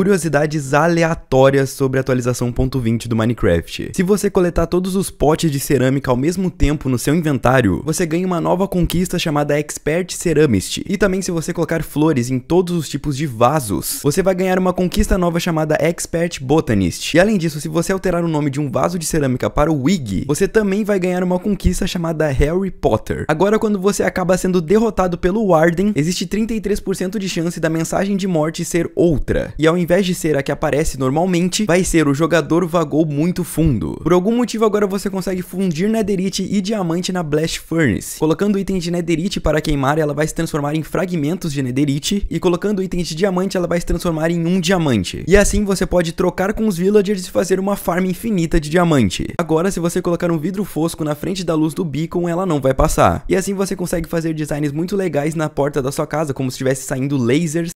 curiosidades aleatórias sobre a atualização 1.20 do Minecraft. Se você coletar todos os potes de cerâmica ao mesmo tempo no seu inventário, você ganha uma nova conquista chamada Expert Ceramist. E também se você colocar flores em todos os tipos de vasos, você vai ganhar uma conquista nova chamada Expert Botanist. E além disso, se você alterar o nome de um vaso de cerâmica para o Wig, você também vai ganhar uma conquista chamada Harry Potter. Agora, quando você acaba sendo derrotado pelo Warden, existe 33% de chance da mensagem de morte ser outra. E ao invés invés de ser a que aparece normalmente, vai ser o jogador vagou muito fundo. Por algum motivo agora você consegue fundir netherite e diamante na Blast Furnace. Colocando itens de netherite para queimar, ela vai se transformar em fragmentos de netherite, e colocando itens de diamante, ela vai se transformar em um diamante. E assim você pode trocar com os villagers e fazer uma farm infinita de diamante. Agora, se você colocar um vidro fosco na frente da luz do beacon, ela não vai passar. E assim você consegue fazer designs muito legais na porta da sua casa, como se estivesse saindo lasers,